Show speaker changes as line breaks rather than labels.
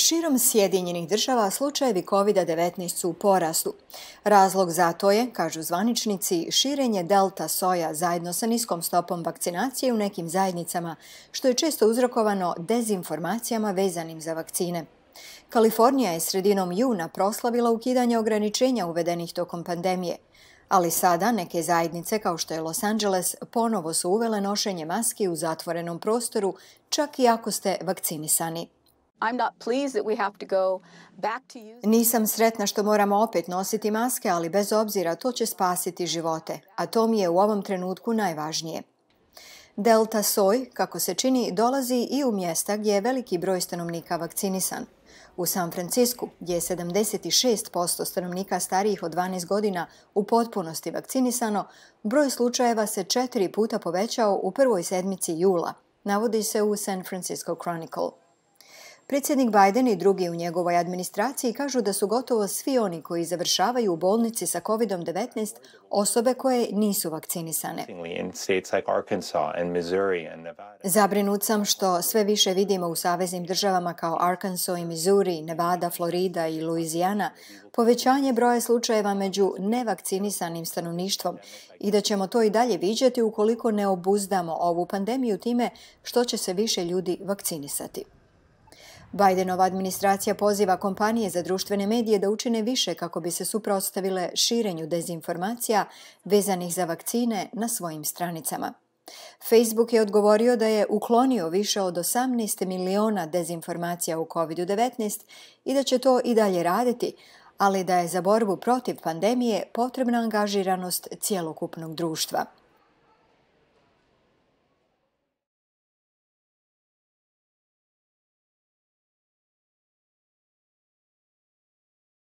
Širom Sjedinjenih država slučajevi COVID-19 su u porastu. Razlog za to je, kažu zvaničnici, širenje delta soja zajedno sa niskom stopom vakcinacije u nekim zajednicama, što je često uzrokovano dezinformacijama vezanim za vakcine. Kalifornija je sredinom juna proslavila ukidanje ograničenja uvedenih tokom pandemije. Ali sada neke zajednice kao što je Los Angeles ponovo su uvele nošenje maski u zatvorenom prostoru, čak i ako ste vakcinisani. Nisam sretna što moramo opet nositi maske, ali bez obzira to će spasiti živote, a to mi je u ovom trenutku najvažnije. Delta soj, kako se čini, dolazi i u mjesta gdje je veliki broj stanovnika vakcinisan. U San Francisku, gdje je 76% stanovnika starijih od 12 godina u potpunosti vakcinisano, broj slučajeva se četiri puta povećao u prvoj sedmici jula, navodi se u San Francisco Chronicle. Predsjednik Biden i drugi u njegovoj administraciji kažu da su gotovo svi oni koji završavaju u bolnici sa COVID-19 osobe koje nisu vakcinisane. Zabrinut sam što sve više vidimo u saveznim državama kao Arkansas i Missouri, Nevada, Florida i Louisiana povećanje broja slučajeva među nevakcinisanim stanovništvom i da ćemo to i dalje viđati ukoliko ne obuzdamo ovu pandemiju time što će se više ljudi vakcinisati. Bajdenova administracija poziva kompanije za društvene medije da učine više kako bi se suprotstavile širenju dezinformacija vezanih za vakcine na svojim stranicama. Facebook je odgovorio da je uklonio više od 18 miliona dezinformacija u COVID-19 i da će to i dalje raditi, ali da je za borbu protiv pandemije potrebna angažiranost cjelokupnog društva.